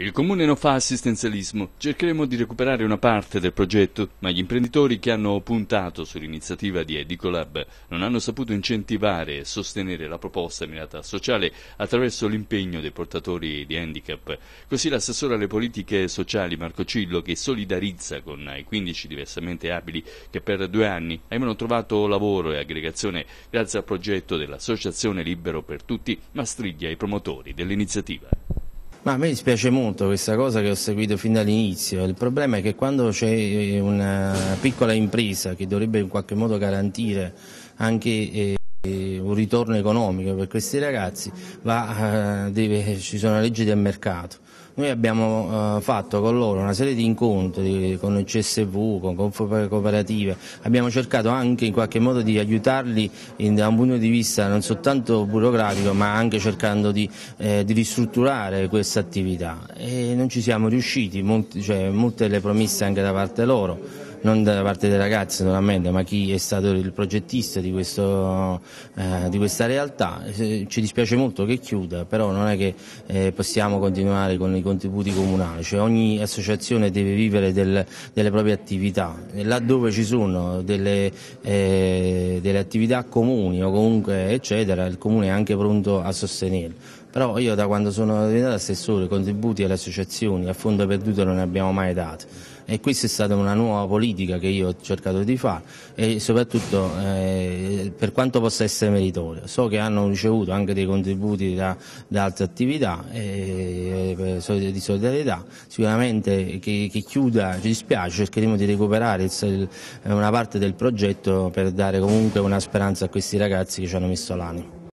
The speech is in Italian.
Il comune non fa assistenzialismo, cercheremo di recuperare una parte del progetto, ma gli imprenditori che hanno puntato sull'iniziativa di Edicolab non hanno saputo incentivare e sostenere la proposta mirata sociale attraverso l'impegno dei portatori di handicap. Così l'assessore alle politiche sociali Marco Cillo, che solidarizza con i 15 diversamente abili che per due anni avevano trovato lavoro e aggregazione grazie al progetto dell'Associazione Libero per Tutti, ma striglia i promotori dell'iniziativa. Ma a me dispiace molto questa cosa che ho seguito fin dall'inizio. Il problema è che quando c'è eh, una piccola impresa che dovrebbe in qualche modo garantire anche eh, un ritorno economico per questi ragazzi, va, eh, deve, ci sono leggi del mercato noi abbiamo eh, fatto con loro una serie di incontri con il CSV, con Confop eh, Cooperative, abbiamo cercato anche in qualche modo di aiutarli in, da un punto di vista non soltanto burocratico ma anche cercando di, eh, di ristrutturare questa attività e non ci siamo riusciti, molti, cioè, molte le promesse anche da parte loro non da parte dei ragazzi naturalmente, ma chi è stato il progettista di, questo, eh, di questa realtà. Eh, ci dispiace molto che chiuda, però non è che eh, possiamo continuare con i contributi comunali, cioè ogni associazione deve vivere del, delle proprie attività. Laddove ci sono delle, eh, delle attività comuni o comunque eccetera, il comune è anche pronto a sostenerle. Però io da quando sono diventato assessore contributi alle associazioni a fondo perduto non ne abbiamo mai dato e questa è stata una nuova politica che io ho cercato di fare e soprattutto eh, per quanto possa essere meritorio. So che hanno ricevuto anche dei contributi da, da altre attività e, eh, e, eh, di solidarietà, sicuramente che, che, chiuda ci dispiace, cercheremo di recuperare il, una parte del progetto per dare comunque una speranza a questi ragazzi che ci hanno messo l'anima